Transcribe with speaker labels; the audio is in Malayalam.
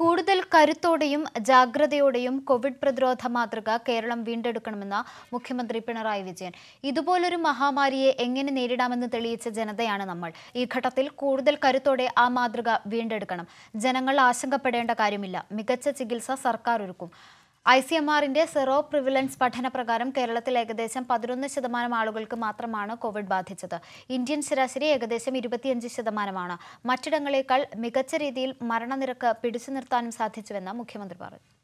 Speaker 1: കൂടുതൽ കരുത്തോടെയും ജാഗ്രതയോടെയും കോവിഡ് പ്രതിരോധ മാതൃക കേരളം വീണ്ടെടുക്കണമെന്ന് മുഖ്യമന്ത്രി പിണറായി വിജയൻ ഇതുപോലൊരു മഹാമാരിയെ എങ്ങനെ നേരിടാമെന്ന് തെളിയിച്ച ജനതയാണ് നമ്മൾ ഈ ഘട്ടത്തിൽ കൂടുതൽ കരുത്തോടെ ആ മാതൃക വീണ്ടെടുക്കണം ജനങ്ങൾ ആശങ്കപ്പെടേണ്ട കാര്യമില്ല മികച്ച ചികിത്സ സർക്കാർ ഒരുക്കും ഐ സി എം ആറിന്റെ സെറോ പ്രിവിലൻസ് പഠന പ്രകാരം കേരളത്തിൽ ഏകദേശം പതിനൊന്ന് ശതമാനം ആളുകൾക്ക് മാത്രമാണ് കോവിഡ് ബാധിച്ചത് ഇന്ത്യൻ ശരാശരി ഏകദേശം ഇരുപത്തിയഞ്ച് ശതമാനമാണ് മറ്റിടങ്ങളേക്കാൾ മികച്ച രീതിയിൽ മരണനിരക്ക് പിടിച്ചു നിർത്താനും സാധിച്ചുവെന്ന് മുഖ്യമന്ത്രി പറഞ്ഞു